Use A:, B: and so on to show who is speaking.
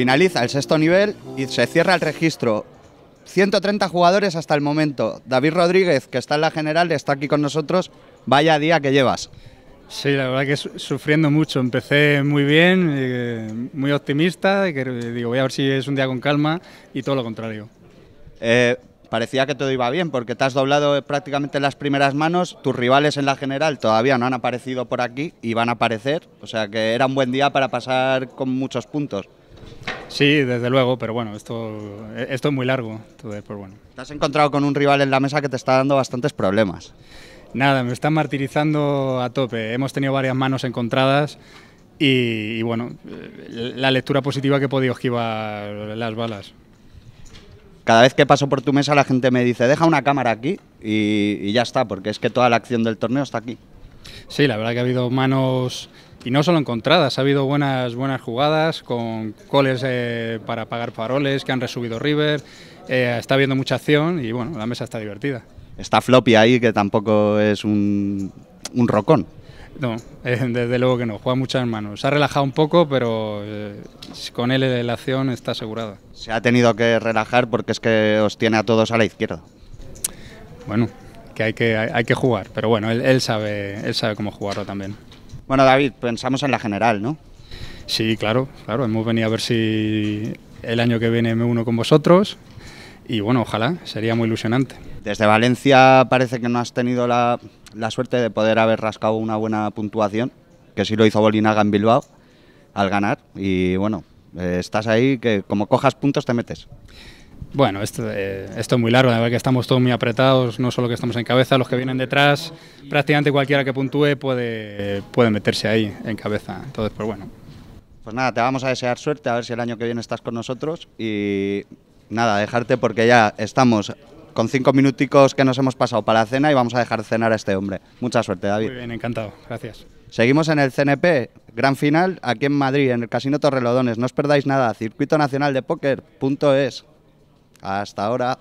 A: Finaliza el sexto nivel y se cierra el registro. 130 jugadores hasta el momento. David Rodríguez, que está en la general, está aquí con nosotros. Vaya día que llevas. Sí, la verdad que sufriendo mucho. Empecé muy
B: bien, eh, muy optimista, eh, digo, voy a ver si es un día con calma y todo lo
A: contrario. Eh, parecía que todo iba bien porque te has doblado prácticamente las primeras manos, tus rivales en la general todavía no han aparecido por aquí y van a aparecer, o sea que era un buen día para pasar con muchos puntos.
B: Sí, desde luego, pero bueno, esto, esto es muy largo. Pues te has encontrado con un rival en la mesa que te está dando bastantes problemas. Nada, me están martirizando a tope. Hemos tenido varias manos encontradas y, bueno, la lectura positiva que he podido esquivar las balas.
A: Cada vez que paso por tu mesa la gente me dice, deja una cámara aquí y ya está, porque es que toda la acción del torneo está aquí.
B: Sí, la verdad que ha habido manos y no solo encontradas, ha habido buenas, buenas jugadas con coles eh, para pagar faroles que han resubido River, eh, está habiendo mucha acción y bueno, la mesa está divertida.
A: Está Floppy ahí que tampoco es un, un rocón.
B: No, eh, desde luego que no, juega muchas manos. Se ha relajado un poco, pero con él la acción está asegurada.
A: Se ha tenido que relajar porque es que os tiene a todos a la izquierda. Bueno, que hay que, hay, que jugar,
B: pero bueno, él, sabe, él sabe cómo jugarlo también. Bueno, David, pensamos en la general, ¿no? Sí, claro, claro. Hemos venido a ver si el año que viene me uno con vosotros
A: y bueno, ojalá, sería muy ilusionante. Desde Valencia parece que no has tenido la, la suerte de poder haber rascado una buena puntuación, que sí lo hizo Bolinaga en Bilbao al ganar y bueno, eh, estás ahí que como cojas puntos te metes.
B: Bueno, eh, esto, es muy largo, la verdad que estamos todos muy apretados, no solo que estamos en cabeza, los que vienen detrás,
A: prácticamente cualquiera que puntúe puede,
B: puede meterse ahí en cabeza. Entonces, pues bueno.
A: Pues nada, te vamos a desear suerte, a ver si el año que viene estás con nosotros y nada, dejarte porque ya estamos con cinco minuticos que nos hemos pasado para la cena y vamos a dejar cenar a este hombre. Mucha suerte, David. Muy bien,
B: encantado, gracias.
A: Seguimos en el CNP, gran final aquí en Madrid, en el Casino Torrelodones. No os perdáis nada, circuito nacional de póker.es. Hasta ahora.